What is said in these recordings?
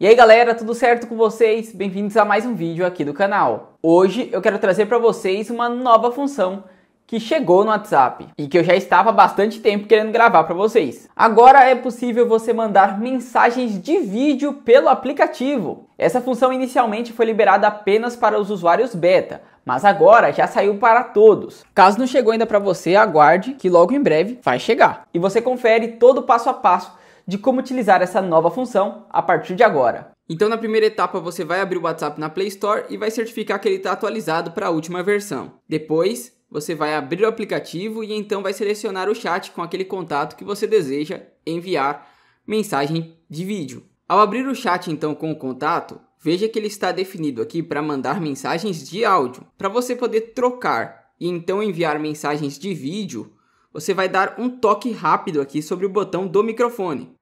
E aí galera, tudo certo com vocês? Bem-vindos a mais um vídeo aqui do canal. Hoje eu quero trazer para vocês uma nova função que chegou no WhatsApp e que eu já estava há bastante tempo querendo gravar para vocês. Agora é possível você mandar mensagens de vídeo pelo aplicativo. Essa função inicialmente foi liberada apenas para os usuários beta, mas agora já saiu para todos. Caso não chegou ainda para você, aguarde que logo em breve vai chegar. E você confere todo o passo a passo de como utilizar essa nova função a partir de agora. Então, na primeira etapa, você vai abrir o WhatsApp na Play Store e vai certificar que ele está atualizado para a última versão. Depois, você vai abrir o aplicativo e então vai selecionar o chat com aquele contato que você deseja enviar mensagem de vídeo. Ao abrir o chat então com o contato, veja que ele está definido aqui para mandar mensagens de áudio. Para você poder trocar e então enviar mensagens de vídeo, você vai dar um toque rápido aqui sobre o botão do microfone.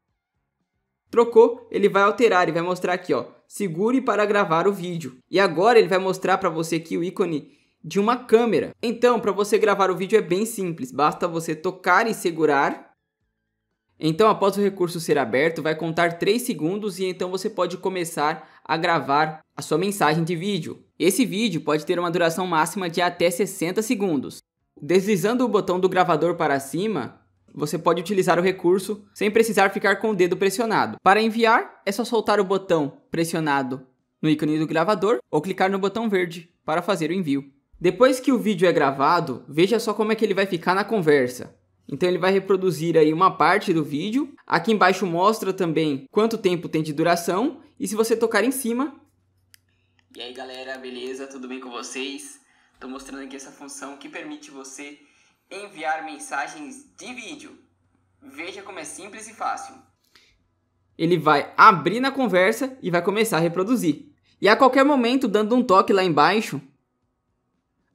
Trocou, ele vai alterar e vai mostrar aqui, ó, segure para gravar o vídeo. E agora ele vai mostrar para você aqui o ícone de uma câmera. Então, para você gravar o vídeo é bem simples, basta você tocar e segurar. Então, após o recurso ser aberto, vai contar 3 segundos e então você pode começar a gravar a sua mensagem de vídeo. Esse vídeo pode ter uma duração máxima de até 60 segundos. Deslizando o botão do gravador para cima, você pode utilizar o recurso sem precisar ficar com o dedo pressionado. Para enviar, é só soltar o botão pressionado no ícone do gravador ou clicar no botão verde para fazer o envio. Depois que o vídeo é gravado, veja só como é que ele vai ficar na conversa. Então ele vai reproduzir aí uma parte do vídeo. Aqui embaixo mostra também quanto tempo tem de duração e se você tocar em cima. E aí galera, beleza? Tudo bem com vocês? Estou mostrando aqui essa função que permite você enviar mensagens de vídeo. Veja como é simples e fácil. Ele vai abrir na conversa e vai começar a reproduzir. E a qualquer momento, dando um toque lá embaixo,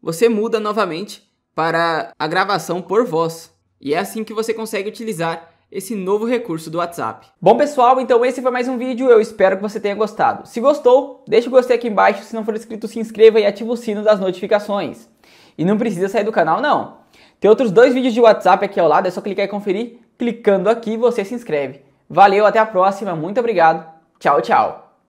você muda novamente para a gravação por voz. E é assim que você consegue utilizar esse novo recurso do WhatsApp. Bom pessoal, então esse foi mais um vídeo, eu espero que você tenha gostado. Se gostou, deixa o gostei aqui embaixo, se não for inscrito se inscreva e ative o sino das notificações. E não precisa sair do canal não, tem outros dois vídeos de WhatsApp aqui ao lado, é só clicar e conferir. Clicando aqui você se inscreve. Valeu, até a próxima, muito obrigado. Tchau, tchau.